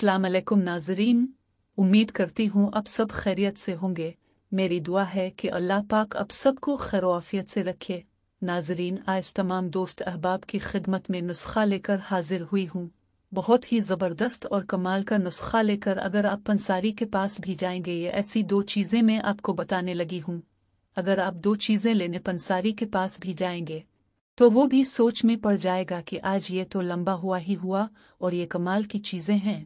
अलैकुम नाजरीन उम्मीद करती हूँ अब सब खैरियत से होंगे मेरी दुआ है कि अल्लाह पाक अब सबको खैरवाफियत से रखे नाजरीन आज तमाम दोस्त अहबाब की खिदमत में नुस्खा लेकर हाजिर हुई हूँ बहुत ही ज़बरदस्त और कमाल का नुस्खा लेकर अगर आप पंसारी के पास भी जाएंगे ये ऐसी दो चीज़ें मैं आपको बताने लगी हूँ अगर आप दो चीज़ें लेने पंसारी के पास भी जाएंगे तो वो भी सोच में पड़ जाएगा कि आज ये तो लंबा हुआ ही हुआ और ये कमाल की चीज़ें हैं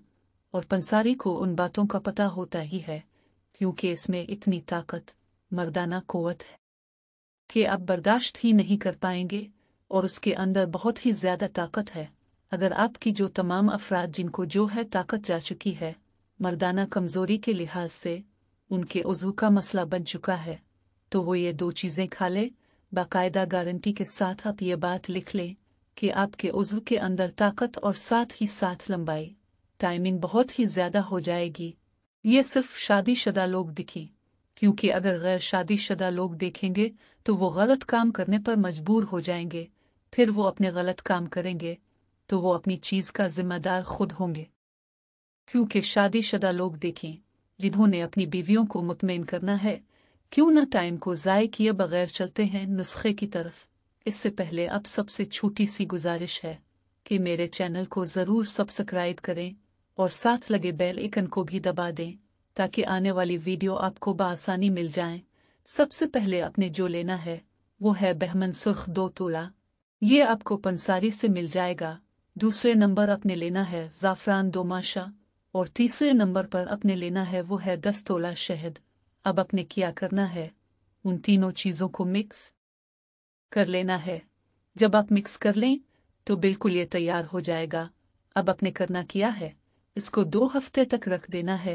और पंसारी को उन बातों का पता होता ही है क्योंकि इसमें इतनी ताकत मर्दाना कोवत है कि आप बर्दाश्त ही नहीं कर पाएंगे और उसके अंदर बहुत ही ज्यादा ताकत है अगर आपकी जो तमाम अफराद जिनको जो है ताकत जा चुकी है मर्दाना कमजोरी के लिहाज से उनके उजू का मसला बन चुका है तो वो ये दो चीज़ें खा ले बाकायदा गारंटी के साथ आप ये बात लिख लें कि आपके उजू के अंदर ताकत और साथ ही साथ लंबाई टाइमिंग बहुत ही ज़्यादा हो जाएगी ये सिर्फ शादीशुदा लोग दिखी क्योंकि अगर गैर शादीशुदा लोग देखेंगे तो वो गलत काम करने पर मजबूर हो जाएंगे फिर वो अपने गलत काम करेंगे तो वो अपनी चीज़ का जिम्मेदार खुद होंगे क्योंकि शादीशुदा लोग देखें जिन्होंने अपनी बीवियों को मुतमिन करना है क्यों ना टाइम को ज़ाय किए बगैर चलते हैं नुस्खे की तरफ इससे पहले अब सबसे छोटी सी गुजारिश है कि मेरे चैनल को ज़रूर सब्सक्राइब करें और साथ लगे बेल आइकन को भी दबा दें ताकि आने वाली वीडियो आपको बसानी मिल जाए सबसे पहले आपने जो लेना है वो है बहमन सुर्ख दो तोला ये आपको पंसारी से मिल जाएगा दूसरे नंबर अपने लेना है ज़ाफ़रान दोमाशा और तीसरे नंबर पर अपने लेना है वो है दस तोला शहद अब अपने क्या करना है उन तीनों चीज़ों को मिक्स कर लेना है जब आप मिक्स कर लें तो बिल्कुल ये तैयार हो जाएगा अब अपने करना क्या है इसको दो हफ्ते तक रख देना है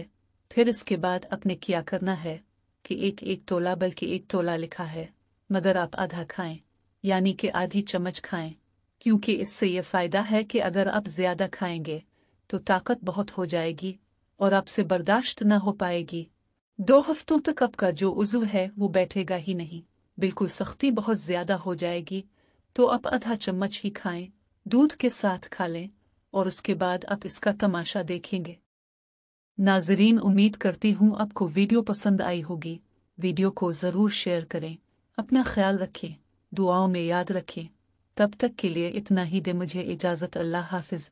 फिर इसके बाद आपने क्या करना है कि एक एक तोला बल्कि एक तोला लिखा है मगर आप आधा खाएं यानी कि आधी चम्मच खाएं क्योंकि इससे यह फ़ायदा है कि अगर आप ज़्यादा खाएंगे तो ताकत बहुत हो जाएगी और आपसे बर्दाश्त न हो पाएगी दो हफ्तों तक आपका जो उज्व है वो बैठेगा ही नहीं बिल्कुल सख्ती बहुत ज़्यादा हो जाएगी तो आप आधा चम्मच ही खाएं दूध के साथ खा लें और उसके बाद आप इसका तमाशा देखेंगे नाजरीन उम्मीद करती हूँ आपको वीडियो पसंद आई होगी वीडियो को ज़रूर शेयर करें अपना ख्याल रखें दुआओं में याद रखें तब तक के लिए इतना ही दे मुझे इजाज़त अल्लाह हाफिज़